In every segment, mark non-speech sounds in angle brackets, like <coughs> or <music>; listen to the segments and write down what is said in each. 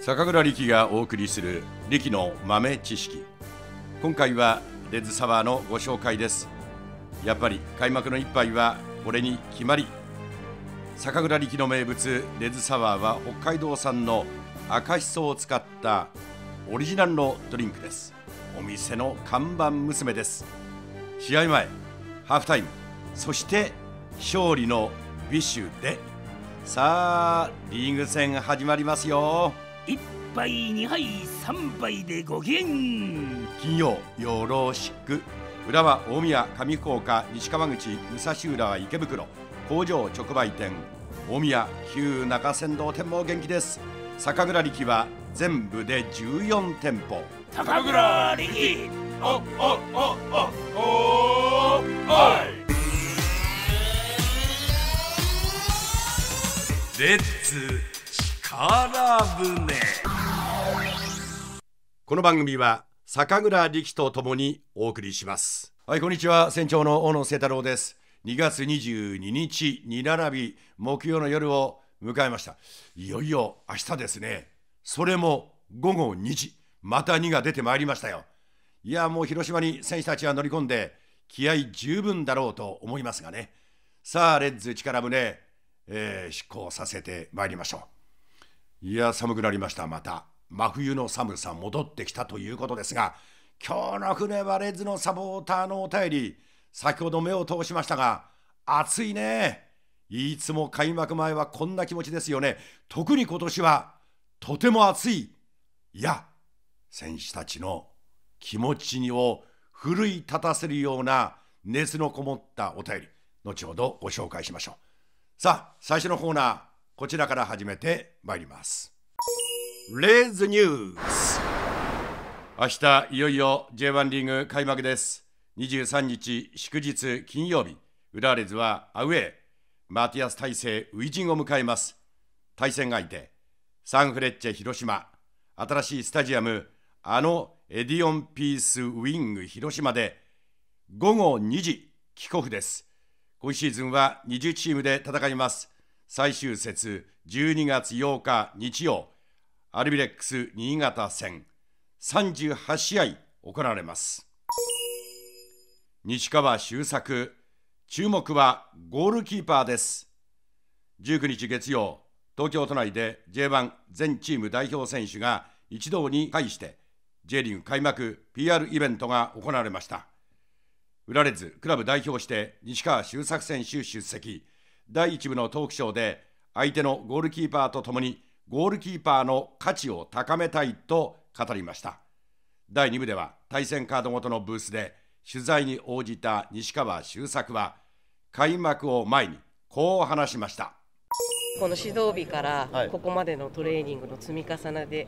坂倉力がお送りする力の豆知識今回はレッズサワーのご紹介ですやっぱり開幕の一杯はこれに決まり酒蔵力の名物レズサワーは北海道産の赤しそを使ったオリジナルのドリンクですお店の看板娘です試合前ハーフタイムそして勝利の美酒でさあリーグ戦始まりますよ1杯2杯3杯でご機嫌金曜よろしく浦和大宮上福岡西川口武蔵浦池袋工場直売店大宮旧中山道店も元気です酒蔵力は全部で14店舗酒蔵力おおおおおおおレッツ力船この番組は坂倉力とともにお送りしますはいこんにちは船長の大野聖太郎です2月22日に並び木曜の夜を迎えましたいよいよ明日ですねそれも午後2時また2が出てまいりましたよいやもう広島に選手たちは乗り込んで気合十分だろうと思いますがねさあレッツ力船えー、執行させてまいりましょう。いや、寒くなりました、また。真冬の寒さ戻ってきたということですが、今日の船はレズのサポーターのお便り、先ほど目を通しましたが、暑いね。いつも開幕前はこんな気持ちですよね。特に今年は、とても暑い。いや、選手たちの気持ちを奮い立たせるような熱のこもったお便り、後ほどご紹介しましょう。さあ最初のコーナーこちらから始めてまいりますレーズニュース明日いよいよ J1 リーグ開幕です23日祝日金曜日浦和レズはアウェーマティアス大勢初陣を迎えます対戦相手サンフレッチェ広島新しいスタジアムあのエディオンピースウィング広島で午後2時キックオフです今シーズンは20チームで戦います。最終節12月8日日曜、アルビレックス新潟戦、38試合行われます。西川周作、注目はゴールキーパーです。19日月曜、東京都内で J1 全チーム代表選手が一堂に会して J リーグ開幕 PR イベントが行われました。売られず、クラブ代表して西川周作選手出席、第1部のトークショーで、相手のゴールキーパーとともに、ゴールキーパーの価値を高めたいと語りました。第2部では、対戦カードごとのブースで、取材に応じた西川周作は、開幕を前に、こう話しました。この指導日からここまでのトレーニングの積み重ねで、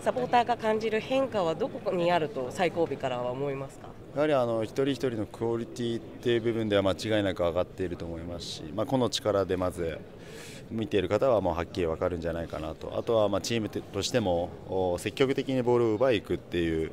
サポーターが感じる変化はどこにあると最後尾からは思いますかやはりあの一人一人のクオリティっていう部分では間違いなく上がっていると思いますし、まあ、個の力でまず見ている方はもうはっきり分かるんじゃないかなとあとはまチームとしても積極的にボールを奪いに行くっていう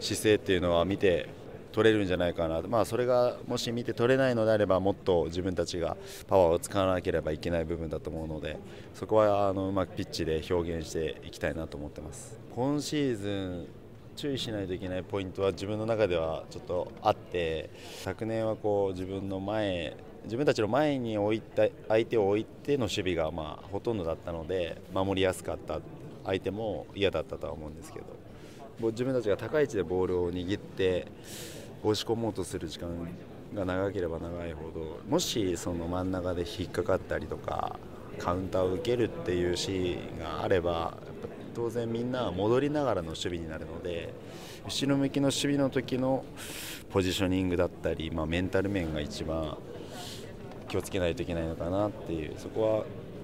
姿勢っていうのは見て取れるんじゃないかなと、まあ、それがもし見て取れないのであればもっと自分たちがパワーを使わなければいけない部分だと思うのでそこはあのうまくピッチで表現していきたいなと思ってます。今シーズン注意しないといけないポイントは自分の中ではちょっとあって昨年はこう自分の前自分たちの前に置いた相手を置いての守備がまあほとんどだったので守りやすかった相手も嫌だったとは思うんですけど自分たちが高い位置でボールを握って押し込もうとする時間が長ければ長いほどもしその真ん中で引っかかったりとかカウンターを受けるっていうシーンがあれば当然みんなは戻りながらの守備になるので後ろ向きの守備の時のポジショニングだったり、まあ、メンタル面が一番気をつけないといけないのかなっていうそこは、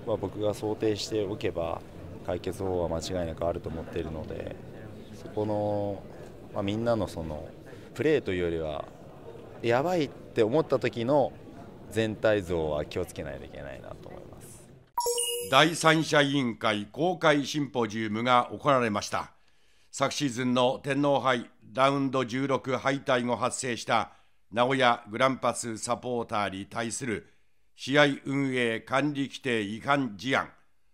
まあ、僕が想定しておけば解決法は間違いなくあると思っているのでそこの、まあ、みんなのそのプレーというよりはやばいって思った時の全体像は気をつけないといけないなと。第三者委員会公開シンポジウムが行われました昨シーズンの天皇杯ラウンド16敗退後発生した名古屋グランパスサポーターに対する試合運営管理規定違反事案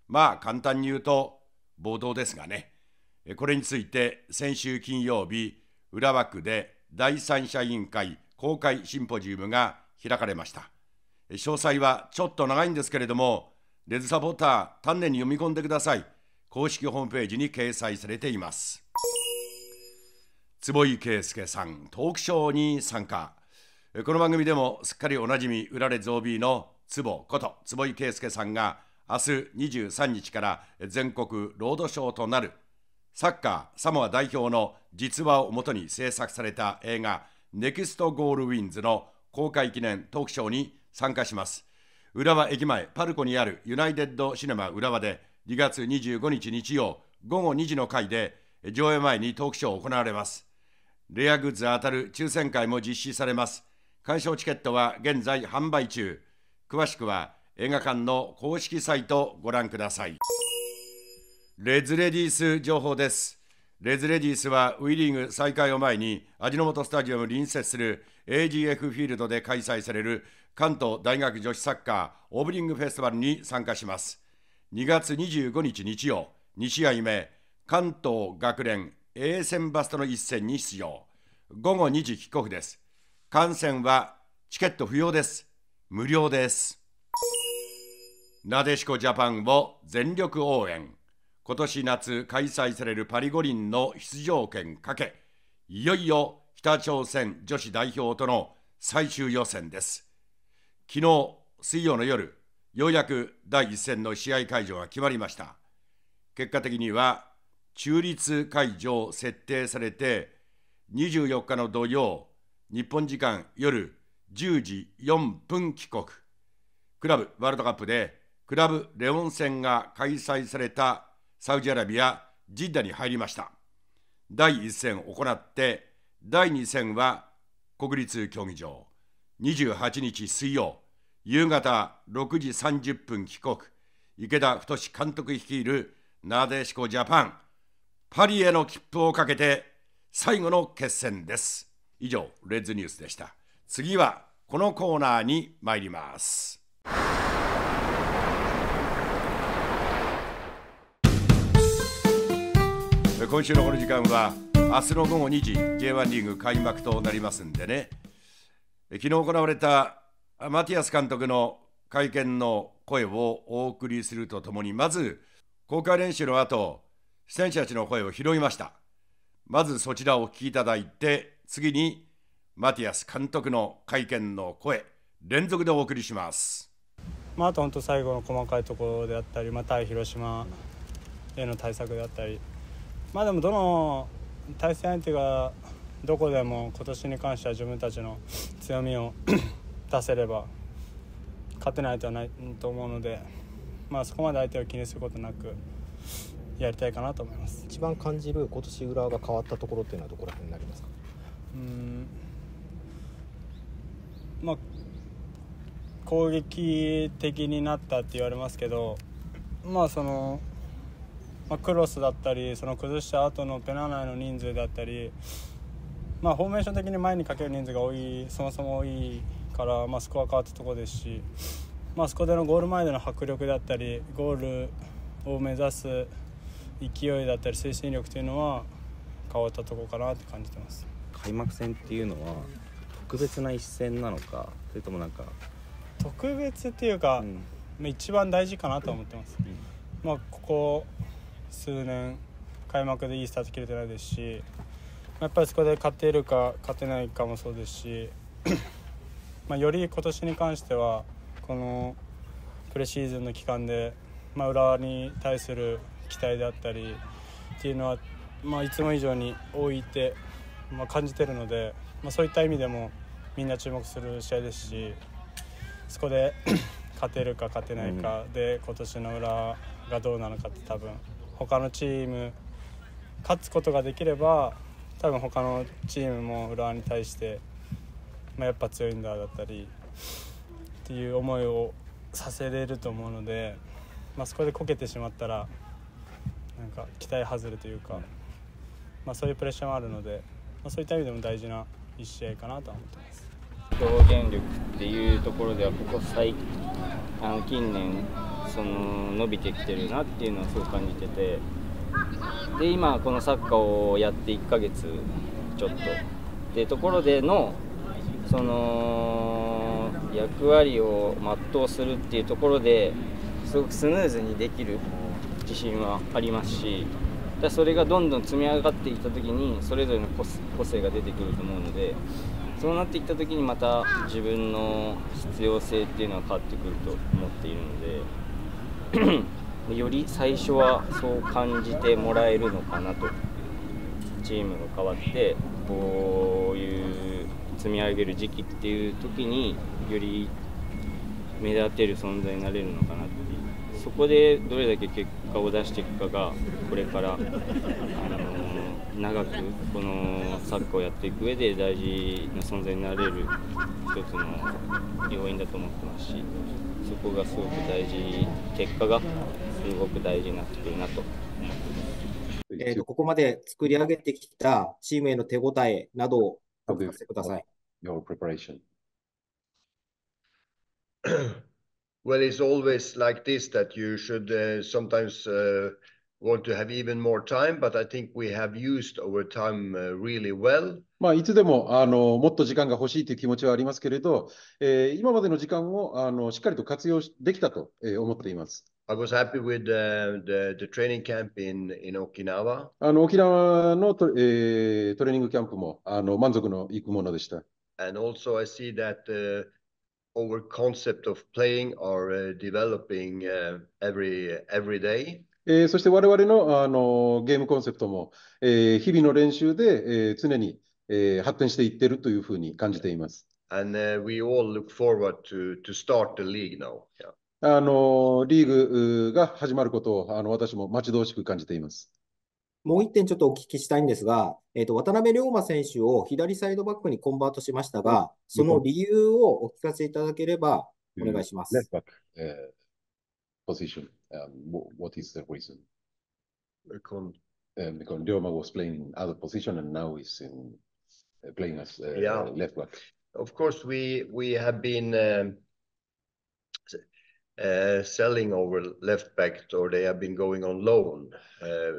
まあ簡単に言うと暴動ですがねこれについて先週金曜日浦和区で第三者委員会公開シンポジウムが開かれました詳細はちょっと長いんですけれどもレズサポーター丹念に読み込んでください公式ホームページに掲載されています坪井圭介さんトークショーに参加この番組でもすっかりおなじみ売られゾービーの坪こと坪井圭介さんが明日23日から全国ロードショーとなるサッカーサモア代表の実話をもとに制作された映画「ネクストゴールウィンズ」の公開記念トークショーに参加します浦和駅前パルコにあるユナイテッドシネマ浦和で2月25日日曜午後2時の回で上映前にトークショー行われますレアグッズ当たる抽選会も実施されます鑑賞チケットは現在販売中詳しくは映画館の公式サイトをご覧くださいレズレディース情報ですレズレディースはウィリーグ再開を前に味の素スタジアム隣接する AGF フィールドで開催される関東大学女子サッカーオーブリングフェスティバルに参加します2月25日日曜2試合目関東学連 A 戦バストの一戦に出場午後2時キックオフです観戦はチケット不要です無料ですなでしこジャパンを全力応援今年夏開催されるパリ五輪の出場権かけいよいよ北朝鮮女子代表との最終予選です昨日水曜の夜、ようやく第1戦の試合会場が決まりました。結果的には中立会場設定されて、24日の土曜、日本時間夜10時4分帰国。クラブワールドカップでクラブレオン戦が開催されたサウジアラビア・ジッダに入りました。第1戦行って、第2戦は国立競技場。28日水曜、夕方6時30分帰国、池田太監督率いるなでしこジャパン、パリへの切符をかけて最後の決戦です。以上、レッズニュースでした。次はこのコーナーに参ります。今週のこの時間は明日の午後2時 J1 リーグ開幕となりますんでね昨日行われたマティアス監督の会見の声をお送りするとともにまず公開練習の後選手たちの声を拾いましたまずそちらをお聞きいただいて次にマティアス監督の会見の声連続でお送りします、まあ、あと本当最後の細かいところであったり、まあ、対広島への対策であったりまあでもどの対戦相手がどこでも今年に関しては自分たちの強みを <coughs> 出せれば勝てないとはないと思うので、まあ、そこまで相手を気にすることなくやりたいかなと思います一番感じる今年浦和が変わったところっていうのはどこら辺になりますかうんまあ攻撃的になったって言われますけどまあその、まあ、クロスだったりその崩した後のペナ内の人数だったりまあ、フォーメーション的に前にかける人数が多いそもそも多いから、まあ、スコア変わったところですし、まあ、そこでのゴール前での迫力だったりゴールを目指す勢いだったり推進力というのは変わったところかなって感じてます開幕戦っていうのは特別な一戦なのかそれともなんか特別っていうか、うん、一番大事かなと思ってます、うん、まあ、ここ数年開幕でいいスタート切れてないですしやっぱりそこで勝てるか勝てないかもそうですし <coughs> まより今年に関してはこのプレシーズンの期間で、まあ、浦和に対する期待であったりっていうのは、まあ、いつも以上に多いて、まあ、感じてるので、まそういった意味でもみんな注目する試合ですしそこで <coughs> 勝てるか勝てないかで、今年の浦和がどうなのかって多分他のチーム勝つことができれば多分他のチームも浦和に対して、まあ、やっぱ強いんだだったりっていう思いをさせれると思うので、まあ、そこでこけてしまったらなんか期待外れというか、まあ、そういうプレッシャーもあるので、まあ、そういった意味でも大事な1試合かなとは思ってます。表現力っていうところではここ最あの近年その伸びてきてるなっていうのはすごく感じててで今このサッカーをやって1ヶ月ちょっとってところでのその役割を全うするっていうところですごくスムーズにできる自信はありますしだそれがどんどん積み上がっていった時にそれぞれの個性が出てくると思うのでそうなっていった時にまた自分の必要性っていうのは変わってくると思っているのでより最初はそう感じてもらえるのかなとチームが変わってこういう積み上げる時期っていう時により目立てる存在になれるのかなっていうそこでどれだけ結果を出していくかがこれからあの長くこのサッカーをやっていく上で大事な存在になれる一つの要因だと思ってますしそこがすごく大事結果がすごく大事になってくるなと。えーとここまで作り上げてきたチームへの手応えなどをお聞かせください。Your preparation. well, it's always like this that you should uh, sometimes uh, want to have even more time, but I think we have used our time uh, really well. まあ、いつでもあのもっと時間が欲しいという気持ちはありますけれど、えー、今までの時間をあのしっかりと活用できたと、えー、思っています。I was happy with uh, the, the training camp in, in Okinawa. Okinawa no training camp And also I see that、uh, our concept of playing are、uh, developing、uh, every, every day. えー、そして我々の,あのゲームコンセプトも、えー、日々の練習で、えー、常に、えー、発展していっているというふうに感じています。And、uh, we all look forward to, to start the league now.、Yeah. あのリーグが始まることあの私も待ち遠しく感じていますもう一点ちょっとお聞きしたいんですが、えー、と渡辺龍馬選手を左サイドバックにコンバートしましたが、その理由をお聞かせいただければお願いします。ポジション、what is t h 龍馬 o f c o u r s e we, we have been.、Uh, selling our left back, or they have been going on loan uh,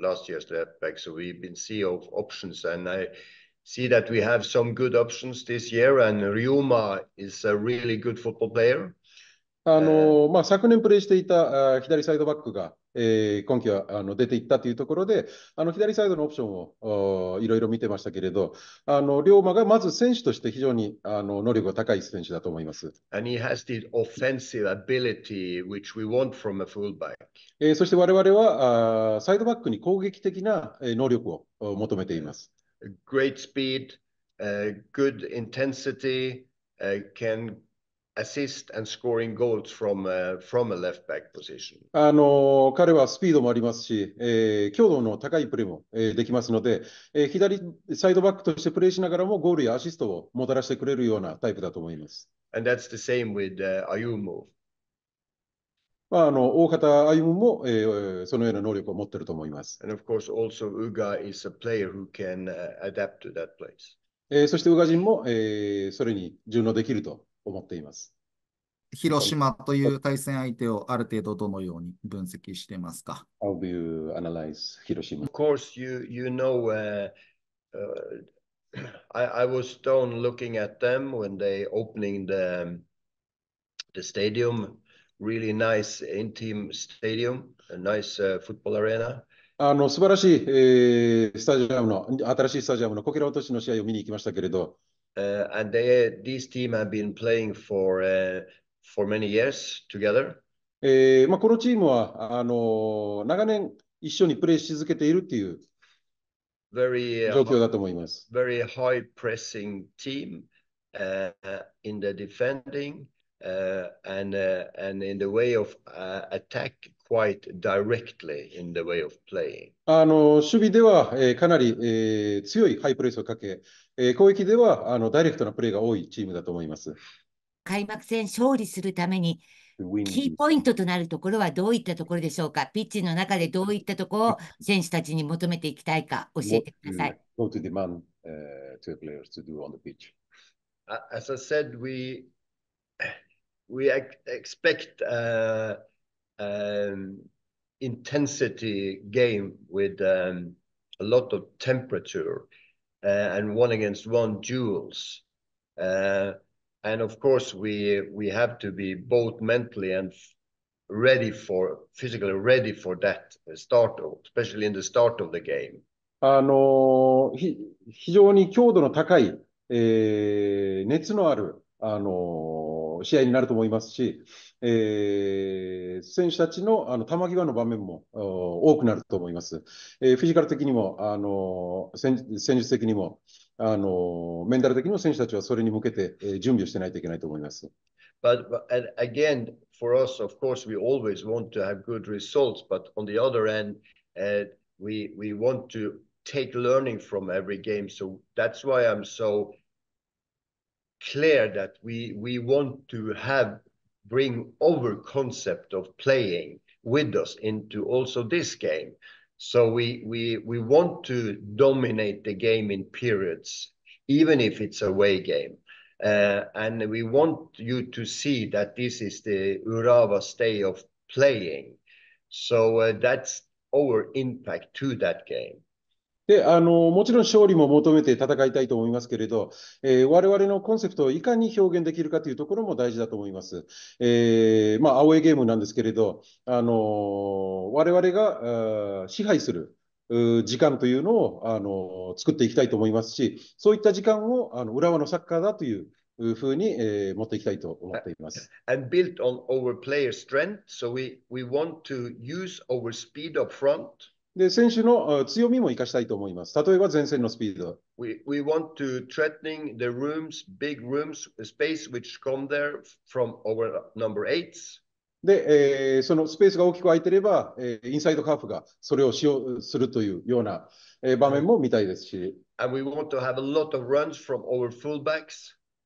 last year's left back. So we've been seeing options, and I see that we have some good options this year, and Ryuma is a really good football player. あの、まあ、昨年プレイしていた、左サイドバックが、えー、今季はあの出ていったというところで、あの左サイドのオプションをいろいろ見てましたけれど、あの龍馬がまず選手として非常にあの能力が高い選手だと思います。And he has the offensive ability which we want from a fullback. えー、そして我々はあサイドバックに攻撃的な能力を求めています。Great speed, uh, good intensity, uh, can assist and scoring goals from, a, from a left back position. あの彼はスピードもありますし、えー、強度の高いプレーも、えー、できますので、えー、左サイドバックとしてプレーしながらもゴールやアシストをもたらしてくれるようなタイプだと思います。And that's the same with、uh, Ayumu. まあ、あの大方歩も、えー、そのような能力を持っていると思います。And of course, also Uga is a player who can、adapt to that place. えー、そして、宇賀人も、えー、それに順応できると思っています。広島という対戦相手をある程度どのように分析してますか ?How do you analyze 広島 ?Of course, you, you know,、uh, uh, I, I was stone looking at them when they opening the, the stadium. Really nice, intimate stadium, a nice、uh, football arena. あの素晴らしい、えー、スタジアムの、新しいスタジアムのこけら落としの試合を見に行きましたけれど、Uh, and they this team have been playing for uh, for many years together. えーまあ、このチームはあの長年一緒にプレーし続けているっていう状況だと思います。Very, uh, very high pressing team、uh, in the defending、uh, and、uh, and in the way of、uh, attack quite directly in the way of playing. あの守備では、えー、かなり、えー、強いハイプレスをかけ、えー、攻撃ではあのダイレクトなプレーが多いチームだと思います。開幕戦勝利するためにキーポイントとなるところはどういったところでしょうかピッチの中でどういったところを選手たちに求めていきたいか教えてください。What to demand、uh, to players to do on the pitch? As I said, we, we expect、uh, um, intensity game with um, a lot of temperature uh, and one against one duels. Uh, and of course, we we have to be both mentally and ready for physically ready for that start, especially in the start of the game. あのひ非常に強度の高い、えー、熱のある、あの試合になると思いますし、えー、選手たちのあの球際の場面も多くなると思います。えー、フィジカル的にも、あの戦戦術的にもあの、メンタル的にも選手たちはそれに向けて、えー、準備をしてないといけないと思います。But, but again, for us, of course, we always want to have good results, but on the other end, uh, we, we want to take learning from every game. So that's why I'm so clear that we want to have bring our concept of playing with us into also this game. So we want to dominate the game in periods, even if it's a away game. Uh, and we want you to see that this is the Urawa way of playing. So uh, that's our impact to that game. であのもちろん勝利も求めて戦いたいと思いますけれど、えー、我々のコンセプトをいかに表現できるかというところも大事だと思います。えー、まあ、青いゲームなんですけれど、あの我々があ支配する時間というのをあの作っていきたいと思いますし、そういった時間をあの浦和のサッカーだというふうに、えー、持っていきたいと思っています。And built on our player strength, so we, we want to use our speed up front. で、選手の強みも生かしたいと思います。例えば前線のスピード。We, we want to threatening the rooms, big rooms, space which come there from our number eights. で、えー、そのスペースが大きく空いてれば、えー、インサイドカーフがそれを使用するというような、えー、場面も見たいですし。And we want to have a lot of runs from our fullbacks.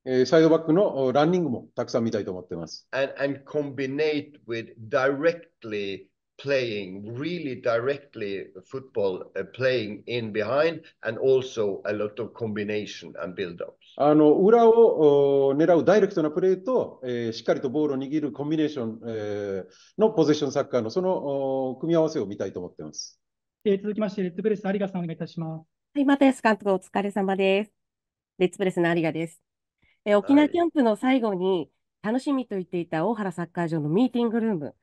えー、サイドバックのランニングもたくさん見たいと思っています。And, and combinate with directly playing really directly football playing in behind and also a lot of combination and build ups あの裏を狙うダイレクトなプレーと、えー、しっかりとボールを握るコンビネーション、えー、のポゼッションサッカーのその組み合わせを見たいと思っています。えー、続きまして、レッドプレス、有賀さんお願いいたします。はい、又吉監督お疲れ様です。レッドプレスの有賀です。えー、沖縄キャンプの最後に、楽しみと言っていた大原サッカー場のミーティングルーム。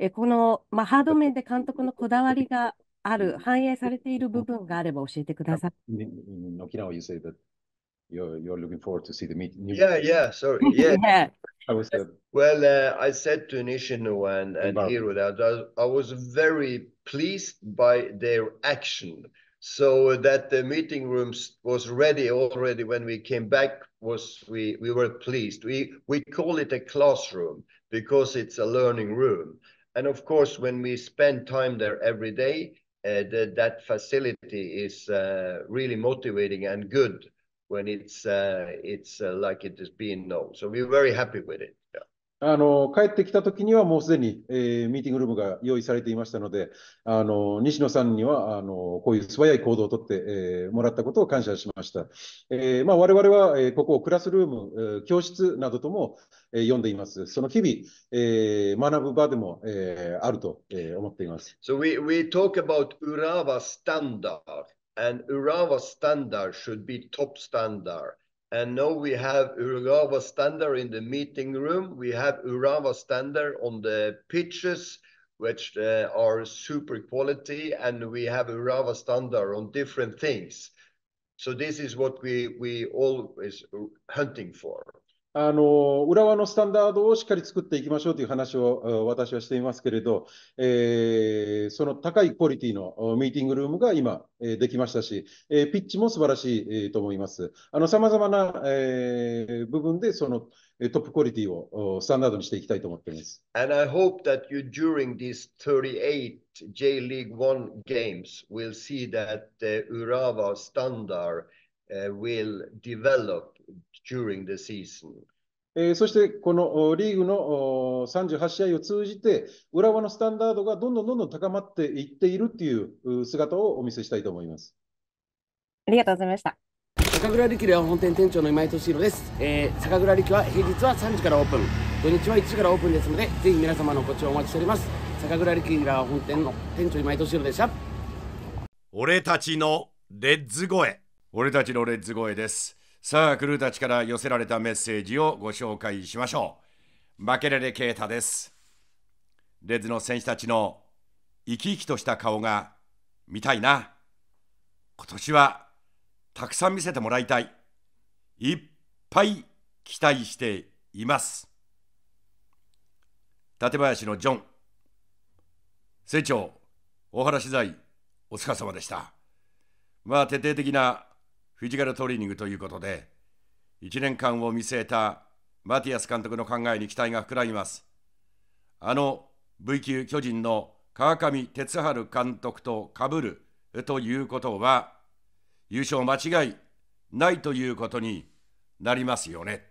えこの、まあ、ハード面で監督のこだわりがある、反映されている部分があれば教えてください。In o k i n a w you r e looking forward to see the meeting. Yeah, yeah, sorry. Yeah. yeah. I was, uh, well, uh, I said to Nishino and, and Hiro that I, I was very pleased by their action. So that the meeting rooms was ready already when we came back was we, we were pleased. We, we call it a classroom because it's a learning room. And of course, when we spend time there every day, uh, that facility is uh, really motivating and good when it's uh, like it is being known. So we're very happy with it. あの帰ってきたときにはもうすでに、えー、ミーティングルームが用意されていましたので、あの西野さんにはあのこういう素早い行動をとって、えー、もらったことを感謝しました。えーまあ、我々は、えー、ここをクラスルーム、えー、教室などとも、えー、読んでいます。その日々、えー、学ぶ場でも、えー、あると、えー、思っています。So we, we talk about Urawa standard, and Urawa standard should be top standard. and now we have Urawa standard in the meeting room. We have Urawa standard on the pitches, which uh, are super quality, and we have Urawa standard on different things. So this is what we we always hunting for. あの浦和のスタンダードをしっかり作っていきましょうという話を私はしていますけれど、えー、その高いクオリティのミーティングルームが今、えー、できましたし、えー、ピッチも素晴らしい、えと思います。さまざまな、えー、部分でそのトップクオリティをスタンダードにしていきたいと思っています。And I hope that you during these 38 J League One games will see that the Urawa standard will develop during the season. えそしてこのリーグの38試合を通じて、浦和のスタンダードがどんどんどんどん高まっていっているという姿をお見せしたいと思います。ありがとうございました。酒蔵力では本店店長の今井敏弘です、えー、酒蔵力は平日は3時からオープン、土日は1時からオープンですので、ぜひ皆様のご注文お待ちしております。酒蔵力では本店の店長今井敏弘でした。俺たちのレッズ声。俺たちのレッズ声です。さあ、クルーたちから寄せられたメッセージをご紹介しましょう。マケレレ啓太です。レズの選手たちの生き生きとした顔が見たいな。今年はたくさん見せてもらいたい。いっぱい期待しています。館林のジョン。船長、大原取材、お疲れ様でした。まあ、徹底的なフィジカルトレーニングということで、1年間を見据えたマティアス監督の考えに期待が膨らみます。あの V 級巨人の川上哲治監督とかぶるということは、優勝間違いないということになりますよね。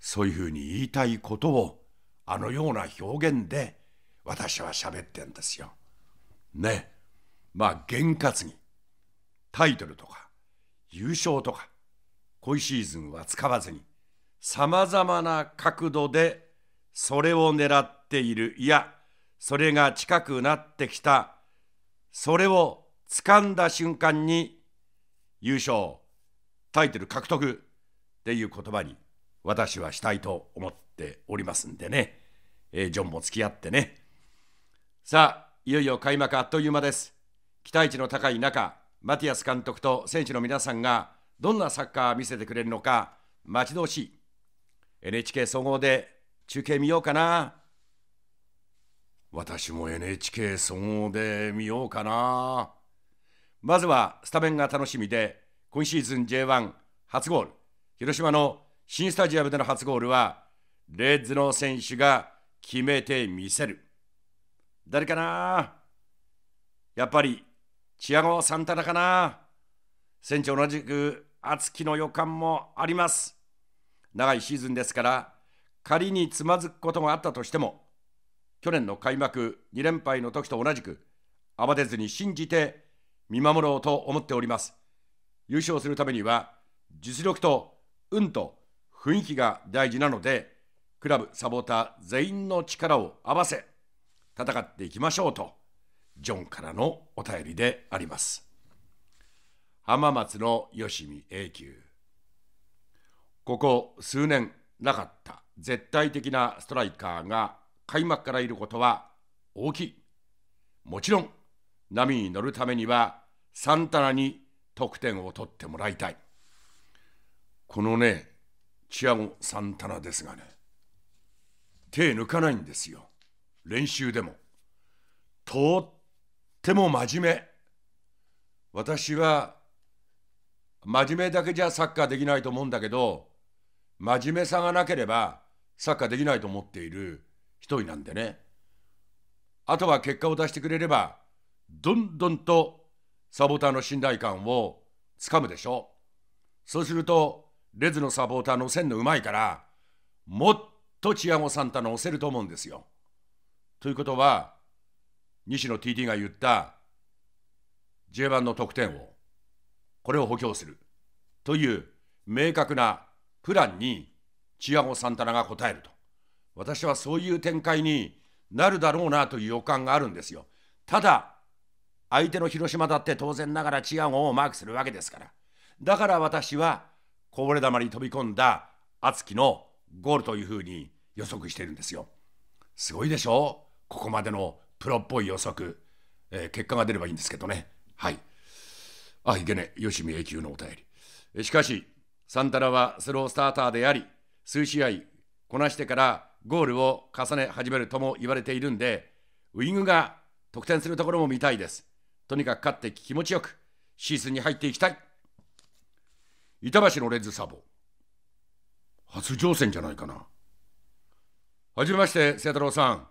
そういうふうに言いたいことを、あのような表現で私は喋ってんですよ。ね。まあ、験担ぎ。タイトルとか優勝とか今シーズンは使わずにさまざまな角度でそれを狙っているいやそれが近くなってきたそれを掴んだ瞬間に優勝タイトル獲得っていう言葉に私はしたいと思っておりますんでね、えー、ジョンも付き合ってねさあいよいよ開幕あっという間です期待値の高い中マティアス監督と選手の皆さんがどんなサッカー見せてくれるのか待ち遠しい NHK 総合で中継見ようかな私も NHK 総合で見ようかなまずはスタメンが楽しみで今シーズン J1 初ゴール広島の新スタジアムでの初ゴールはレッズの選手が決めてみせる誰かなやっぱりチアゴ・サンタナかな船長同じく熱きの予感もあります長いシーズンですから仮につまずくことがあったとしても去年の開幕2連敗の時と同じく慌てずに信じて見守ろうと思っております優勝するためには実力と運と雰囲気が大事なのでクラブサポーター全員の力を合わせ戦っていきましょうとジョンからのお便りであります浜松の吉見永久ここ数年なかった絶対的なストライカーが開幕からいることは大きいもちろん波に乗るためにはサンタナに得点を取ってもらいたいこのねチアゴ・サンタナですがね手抜かないんですよ練習でもとても真面目私は真面目だけじゃサッカーできないと思うんだけど真面目さがなければサッカーできないと思っている一人なんでねあとは結果を出してくれればどんどんとサポーターの信頼感をつかむでしょそうするとレズのサポーターの線のうまいからもっとチアゴ・サンタの押せると思うんですよ。ということは西野 TT が言った J 1の得点をこれを補強するという明確なプランにチアゴ・サンタナが答えると私はそういう展開になるだろうなという予感があるんですよただ相手の広島だって当然ながらチアゴをマークするわけですからだから私はこぼれ球に飛び込んだ敦樹のゴールというふうに予測してるんですよすごいでしょここまでのプロっぽい予測、えー、結果が出ればいいんですけどね。はい。あ、いけねよしみ永久のお便り。しかし、サンタナはスロースターターであり、数試合こなしてからゴールを重ね始めるとも言われているんで、ウイングが得点するところも見たいです。とにかく勝って気持ちよく、シーズンに入っていきたい。板橋のレッズサボ。初挑戦じゃないかな。はじめまして、清太郎さん。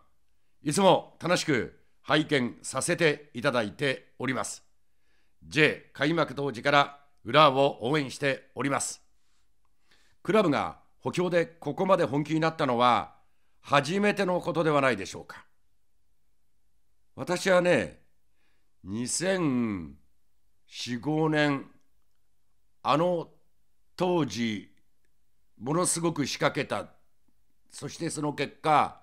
いつも楽しく拝見させていただいております。J 開幕当時から浦和を応援しております。クラブが補強でここまで本気になったのは初めてのことではないでしょうか。私はね、2004、5年、あの当時、ものすごく仕掛けた、そしてその結果、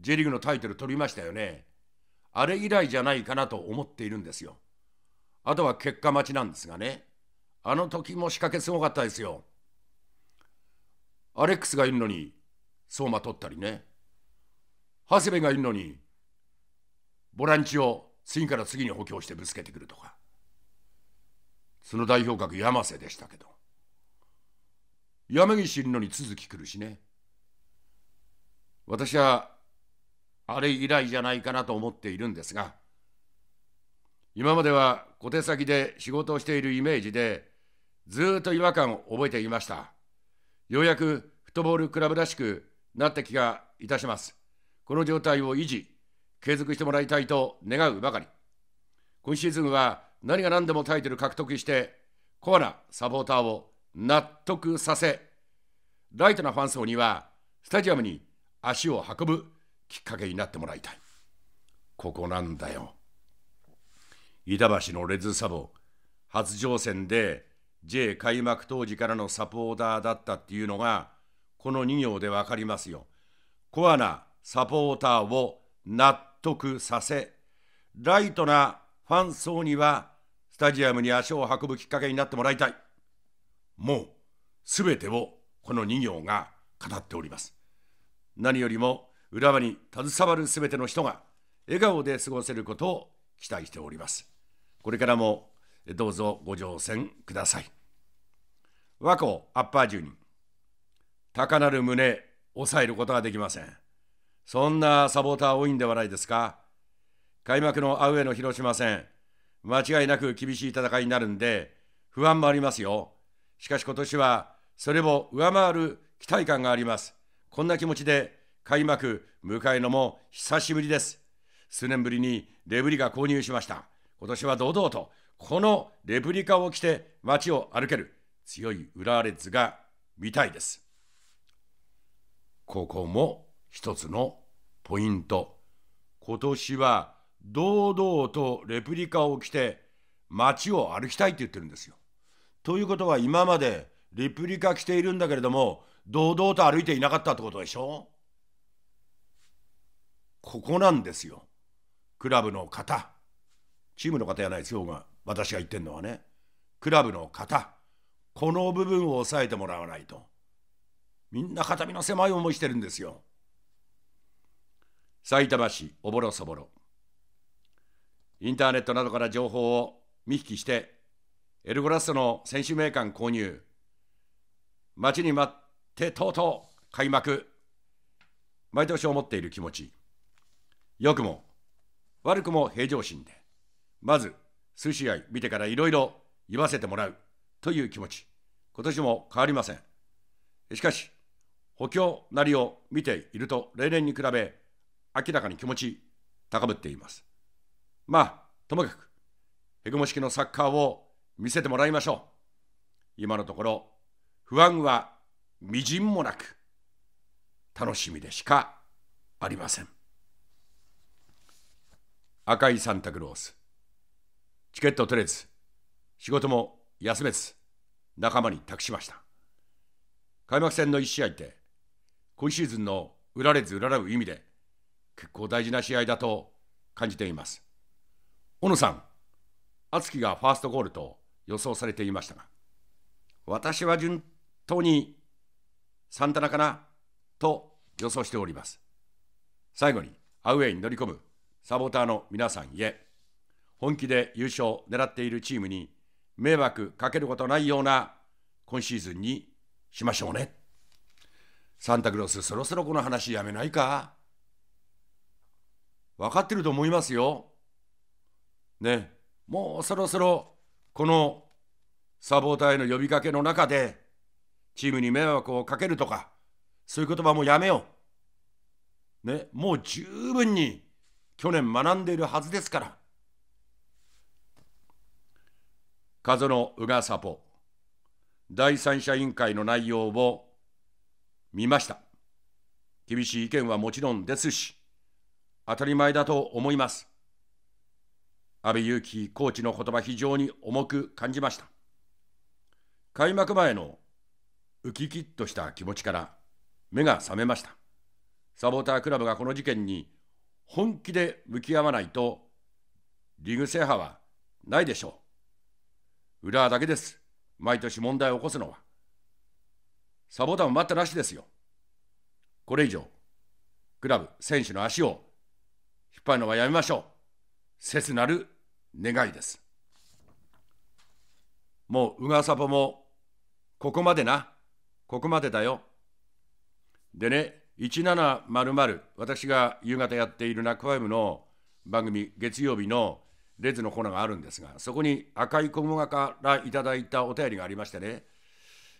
J リーグのタイトル取りましたよね。あれ以来じゃないかなと思っているんですよ。あとは結果待ちなんですがね。あの時も仕掛けすごかったですよ。アレックスがいるのに、相馬取ったりね。長谷部がいるのに、ボランチを次から次に補強してぶつけてくるとか。その代表格、山瀬でしたけど。山岸いるのに続き来るしね。私はあれ以来じゃないかなと思っているんですが今までは小手先で仕事をしているイメージでずっと違和感を覚えていましたようやくフットボールクラブらしくなった気がいたしますこの状態を維持継続してもらいたいと願うばかり今シーズンは何が何でもタイトル獲得してコアなサポーターを納得させライトなファン層にはスタジアムに足を運ぶきっかけになってもらいたいここなんだよ板橋のレズサボ初乗船で J 開幕当時からのサポーターだったっていうのがこの2行で分かりますよコアなサポーターを納得させライトなファン層にはスタジアムに足を運ぶきっかけになってもらいたいもう全てをこの2行が語っております何よりも浦和に携わるすべての人が笑顔で過ごせることを期待しております。これからもどうぞご乗船ください。和光アッパー住人、高なる胸、抑えることができません。そんなサポーター多いんではないですか。開幕のアウェイの広島戦、間違いなく厳しい戦いになるんで、不安もありますよ。しかし今年は、それを上回る期待感があります。こんな気持ちで開幕迎えのも久しぶりです。数年ぶりにレブリカ購入しました。今年は堂々とこのレプリカを着て街を歩ける強い浦和レッズが見たいです。ここも一つのポイント。今年は堂々とレプリカを着て街を歩きたいって言ってるんですよ。ということは今までレプリカ着ているんだけれども堂々と歩いていなかったってことでしょここなんですよクラブの方チームの方やないですよが私が言ってるのはねクラブの方この部分を押さえてもらわないとみんな肩身の狭い思いしてるんですよさいたま市おぼろそぼろインターネットなどから情報を見聞きしてエルゴラストの選手名鑑購入待ちに待ってとうとう開幕毎年思っている気持ち良くも悪くも平常心で、まず数試合見てからいろいろ言わせてもらうという気持ち、今年も変わりません。しかし、補強なりを見ていると例年に比べ明らかに気持ち高ぶっています。まあ、ともかく、ヘグモ式のサッカーを見せてもらいましょう。今のところ、不安はみじんもなく、楽しみでしかありません。赤いサンタクロース。チケット取れず、仕事も休めず、仲間に託しました。開幕戦の1試合って、今シーズンの売られず売られる意味で、結構大事な試合だと感じています。小野さん、敦樹がファーストゴールと予想されていましたが、私は順当にサンタナかなと予想しております。最後にアウェイに乗り込むサポーターの皆さんへ、本気で優勝を狙っているチームに迷惑かけることないような今シーズンにしましょうね。サンタクロース、そろそろこの話やめないか分かってると思いますよ。ね、もうそろそろこのサポーターへの呼びかけの中で、チームに迷惑をかけるとか、そういう言葉もやめよう。ね、もう十分に去年学んでいるはずですから。風の宇賀サポ第三者委員会の内容を見ました。厳しい意見はもちろんですし、当たり前だと思います。安倍勇樹コーチの言葉非常に重く感じました。開幕前のウキキッとした気持ちから目が覚めました。サポータークラブがこの事件に本気で向き合わないと、リグ制覇はないでしょう。裏だけです。毎年問題を起こすのは。サポーターも待ったなしですよ。これ以上、クラブ、選手の足を引っ張るのはやめましょう。切なる願いです。もう、宇賀サポも、ここまでな、ここまでだよ。でね、1700私が夕方やっているナックファイブの番組月曜日のレズのコーナーがあるんですがそこに赤い小物からいただいたお便りがありましてね、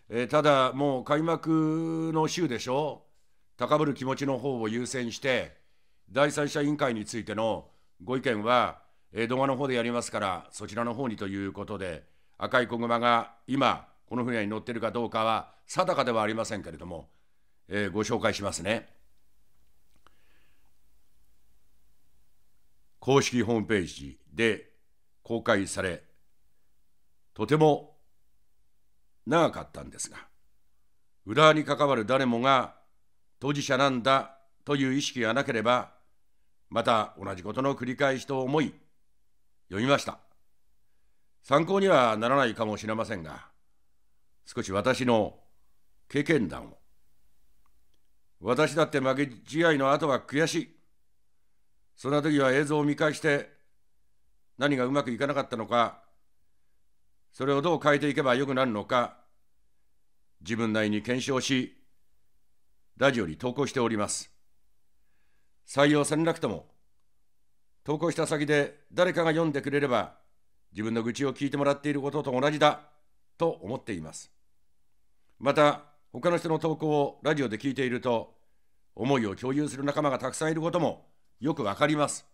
えー、ただもう開幕の週でしょ高ぶる気持ちの方を優先して第三者委員会についてのご意見は、えー、動画の方でやりますからそちらの方にということで赤い小熊が今この船に乗ってるかどうかは定かではありませんけれどもえー、ご紹介しますね。公式ホームページで公開され、とても長かったんですが、裏に関わる誰もが当事者なんだという意識がなければ、また同じことの繰り返しと思い、読みました。参考にはならないかもしれませんが、少し私の経験談を私だって負け試合の後は悔しい。そんな時は映像を見返して、何がうまくいかなかったのか、それをどう変えていけばよくなるのか、自分なりに検証し、ラジオに投稿しております。採用されなくとも、投稿した先で誰かが読んでくれれば、自分の愚痴を聞いてもらっていることと同じだと思っています。また、他の人の投稿をラジオで聞いていると、思いを共有する仲間がたくさんいることもよくわかります。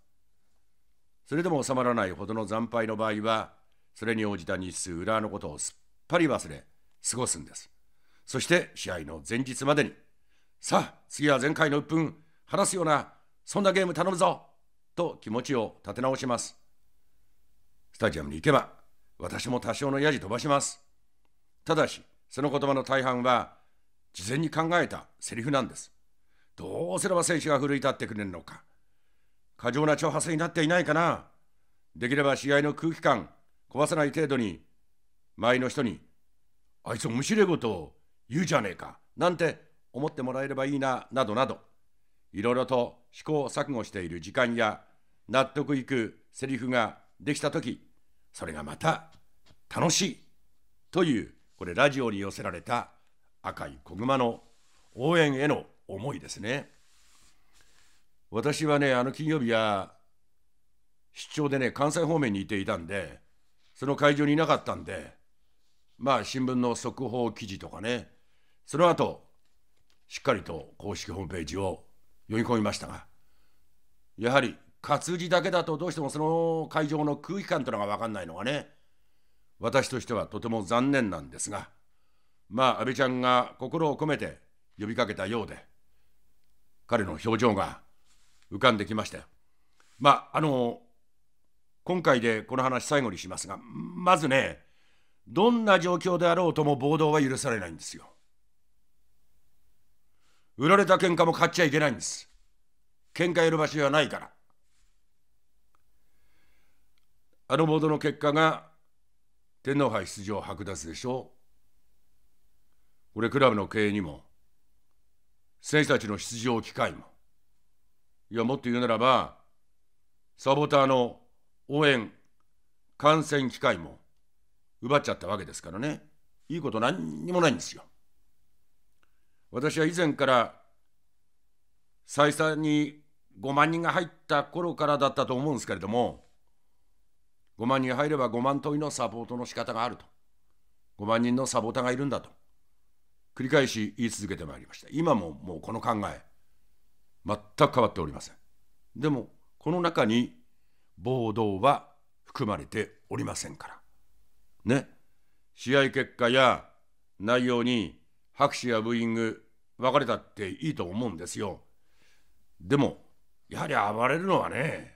それでも収まらないほどの惨敗の場合は、それに応じた日数、裏のことをすっぱり忘れ、過ごすんです。そして試合の前日までに、さあ、次は前回の鬱憤、話すような、そんなゲーム頼むぞと気持ちを立て直します。スタジアムに行けば、私も多少のやじ飛ばします。ただし、その言葉の大半は、事前に考えたセリフなんです。どうすれば選手が奮い立ってくれるのか。過剰な挑発になっていないかな。できれば試合の空気感、壊さない程度に、前の人に、あいつ面白いことを言うじゃねえか、なんて思ってもらえればいいな、などなど、いろいろと試行錯誤している時間や、納得いくセリフができたとき、それがまた楽しいという、これラジオに寄せられた赤い子熊の応援への思いですね。私はね、あの金曜日は出張でね、関西方面にいていたんで、その会場にいなかったんで、まあ新聞の速報記事とかね、その後、しっかりと公式ホームページを読み込みましたが、やはり活字だけだとどうしてもその会場の空気感というのが分かんないのがね、私としてはとても残念なんですが。まあ安倍ちゃんが心を込めて呼びかけたようで彼の表情が浮かんできましたまああの今回でこの話最後にしますがまずねどんな状況であろうとも暴動は許されないんですよ売られた喧嘩も買っちゃいけないんです喧嘩やる場所はないからあの暴動の結果が天皇杯出場剥奪でしょう俺クラブの経営にも選手たちの出場機会もいやもっと言うならばサボターの応援観戦機会も奪っちゃったわけですからねいいこと何にもないんですよ私は以前から再三に5万人が入った頃からだったと思うんですけれども5万人入れば5万通りのサポートの仕方があると5万人のサポーターがいるんだと繰り返し言い続けてまいりました今ももうこの考え全く変わっておりませんでもこの中に暴動は含まれておりませんからね試合結果や内容に拍手やブーイング分かれたっていいと思うんですよでもやはり暴れるのはね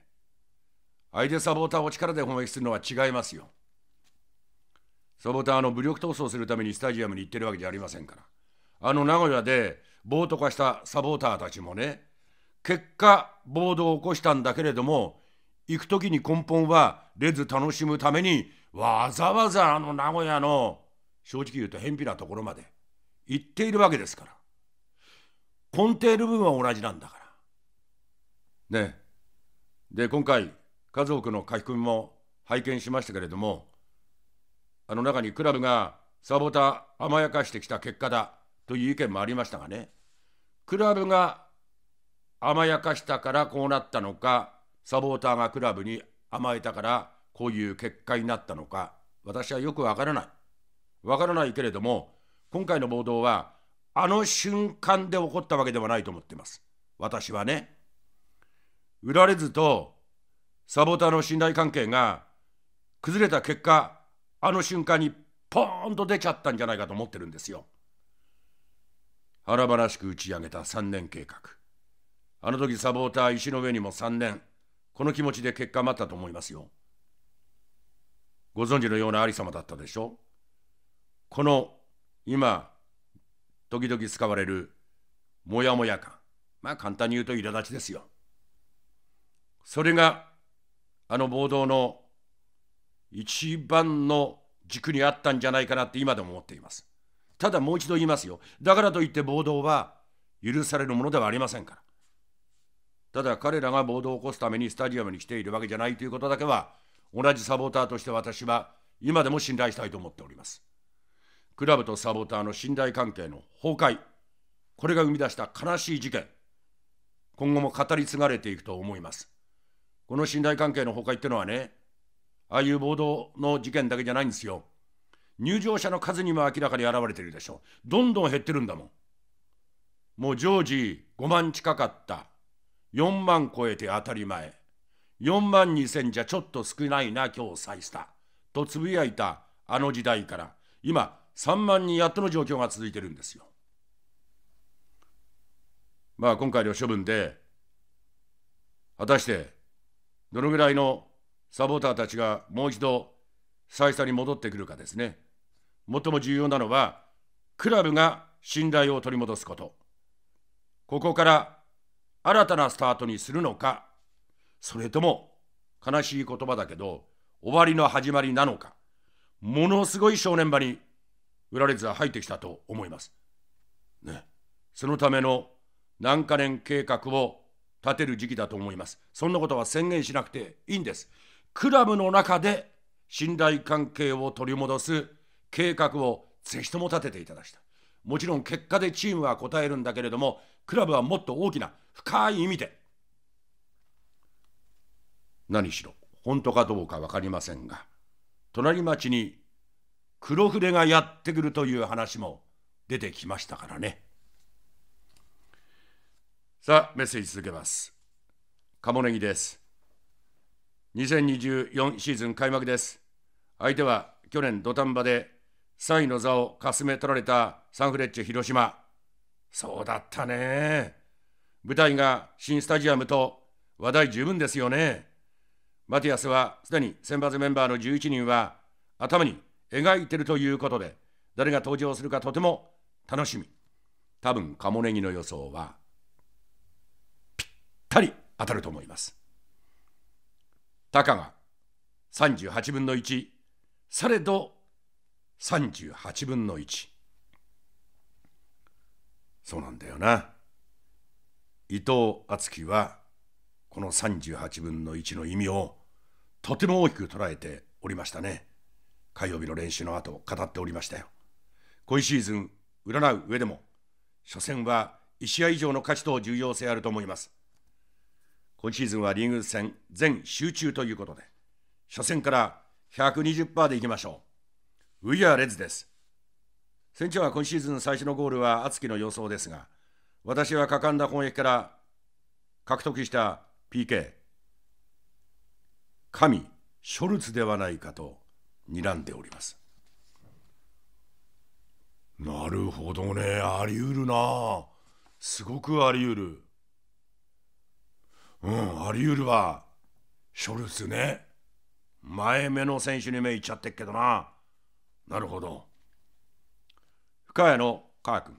相手サポーターを力で攻撃するのは違いますよサボターの武力闘争するためにスタジアムに行ってるわけじゃありませんから。あの名古屋で暴徒化したサポーターたちもね、結果暴動を起こしたんだけれども、行く時に根本はレズ楽しむためにわざわざあの名古屋の正直言うと偏僻なところまで行っているわけですから根底の部分は同じなんだからねで今回家族の書き込みも拝見しましたけれどもあの中にクラブがサボター甘やかしてきた結果だという意見もありましたがねクラブが甘やかしたからこうなったのかサポーターがクラブに甘えたからこういう結果になったのか私はよくわからないわからないけれども今回の暴動はあの瞬間で起こったわけではないと思っています私はね売られずとサポーターの信頼関係が崩れた結果あの瞬間にポーンと出ちゃったんじゃないかと思ってるんですよ華々しく打ち上げた3年計画あの時サポーター石の上にも3年この気持ちで結果待ったと思いますよご存知のようなありさまだったでしょこの今時々使われるモヤモヤ感まあ簡単に言うと苛立ちですよそれがあの暴動の一番の軸にあったんじゃないかなって今でも思っています。ただもう一度言いますよ。だからといって暴動は許されるものではありませんから。ただ彼らが暴動を起こすためにスタジアムに来ているわけじゃないということだけは同じサポーターとして私は今でも信頼したいと思っております。クラブとサポーターの信頼関係の崩壊、これが生み出した悲しい事件、今後も語り継がれていくと思います。この信頼関係の崩壊っていうのはね、ああいう暴動の事件だけじゃないんですよ。入場者の数にも明らかに現れてるでしょ。どんどん減ってるんだもん。もう常時5万近かった。4万超えて当たり前。4万2千じゃちょっと少ないな、今日再スタ。とつぶやいたあの時代から、今3万人やっとの状況が続いてるんですよ。まあ今回の処分で、果たしてどのぐらいのサポーターたちがもう一度再三に戻ってくるかですね。最も重要なのは、クラブが信頼を取り戻すこと。ここから新たなスタートにするのか、それとも悲しい言葉だけど、終わりの始まりなのか、ものすごい正念場に売られずは入ってきたと思います。ね、そのための何か年計画を立てる時期だと思います。そんなことは宣言しなくていいんです。クラブの中で信頼関係を取り戻す計画をぜひとも立てていただきたい。もちろん結果でチームは応えるんだけれども、クラブはもっと大きな深い意味で、何しろ本当かどうか分かりませんが、隣町に黒船がやってくるという話も出てきましたからね。さあ、メッセージ続けます。鴨ネギです。2024シーズン開幕です。相手は去年土壇場で3位の座をかすめ取られたサンフレッチェ広島。そうだったね。舞台が新スタジアムと話題十分ですよね。マティアスはすでに選抜メンバーの11人は頭に描いてるということで、誰が登場するかとても楽しみ。多分カモネギの予想はぴったり当たると思います。たかが38分の1されど38分の1そうなんだよな伊藤敦樹はこの38分の1の意味をとても大きく捉えておりましたね火曜日の練習の後語っておりましたよ今シーズン占う上でも初戦は1試合以上の価値と重要性あると思います今シーズンはリーグ戦全集中ということで、初戦から120%でいきましょう。ウィアーレズです。船長は今シーズン最初のゴールは熱きの予想ですが、私は果敢な攻撃から獲得した PK、神、ショルツではないかと睨んでおります。なるほどね、あり得るな。すごくあり得る。うんあり得るわショルツね前目の選手に目いっちゃってっけどななるほど深谷の川君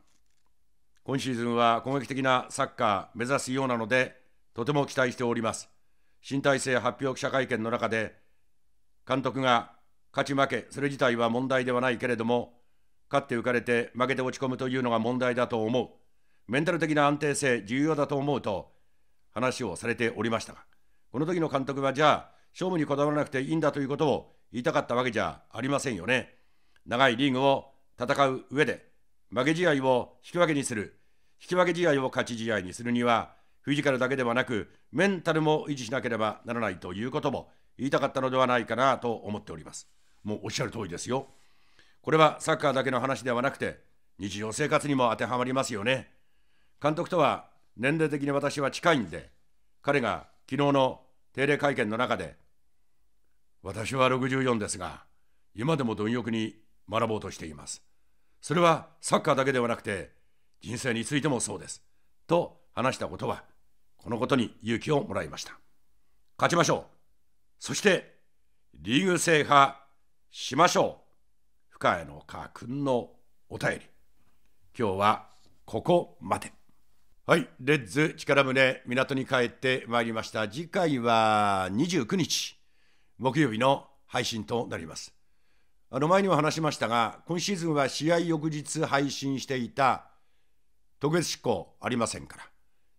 今シーズンは攻撃的なサッカー目指すようなのでとても期待しております新体制発表記者会見の中で監督が勝ち負けそれ自体は問題ではないけれども勝って浮かれて負けて落ち込むというのが問題だと思うメンタル的な安定性重要だと思うと話をされておりましたが、この時の監督は、じゃあ、勝負にこだわらなくていいんだということを言いたかったわけじゃありませんよね。長いリーグを戦う上で、負け試合を引き分けにする、引き分け試合を勝ち試合にするには、フィジカルだけではなく、メンタルも維持しなければならないということも言いたかったのではないかなと思っております。もうおっしゃる通りですよ。これはサッカーだけの話ではなくて、日常生活にも当てはまりますよね。監督とは年齢的に私は近いんで、彼が昨日の定例会見の中で、私は64ですが、今でも貪欲に学ぼうとしています。それはサッカーだけではなくて、人生についてもそうです。と話したことは、このことに勇気をもらいました。勝ちましょう。そして、リーグ制覇しましょう。深谷の家君のお便り。今日はここまで。はい、レッズ力宗港に帰ってまいりました次回は29日木曜日の配信となりますあの前にも話しましたが今シーズンは試合翌日配信していた特別執行ありませんから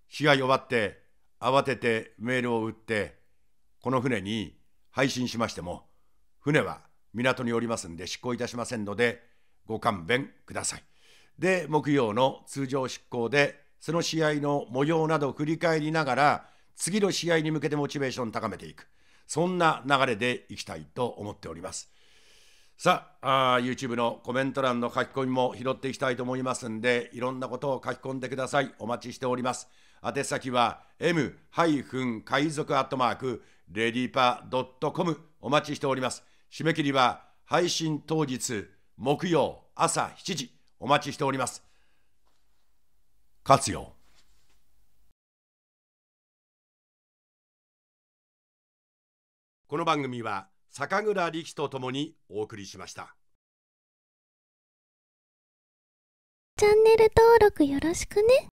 試合終わって慌ててメールを打ってこの船に配信しましても船は港におりますんで執行いたしませんのでご勘弁くださいで木曜の通常執行でその試合の模様などを振り返りながら、次の試合に向けてモチベーションを高めていく。そんな流れでいきたいと思っております。さあ、あ YouTube のコメント欄の書き込みも拾っていきたいと思いますんで、いろんなことを書き込んでください。お待ちしております。宛先は m- 海賊アットマークレディパ .com お待ちしております。締め切りは配信当日木曜朝7時お待ちしております。活用この番組は坂倉力とともにお送りしましたチャンネル登録よろしくね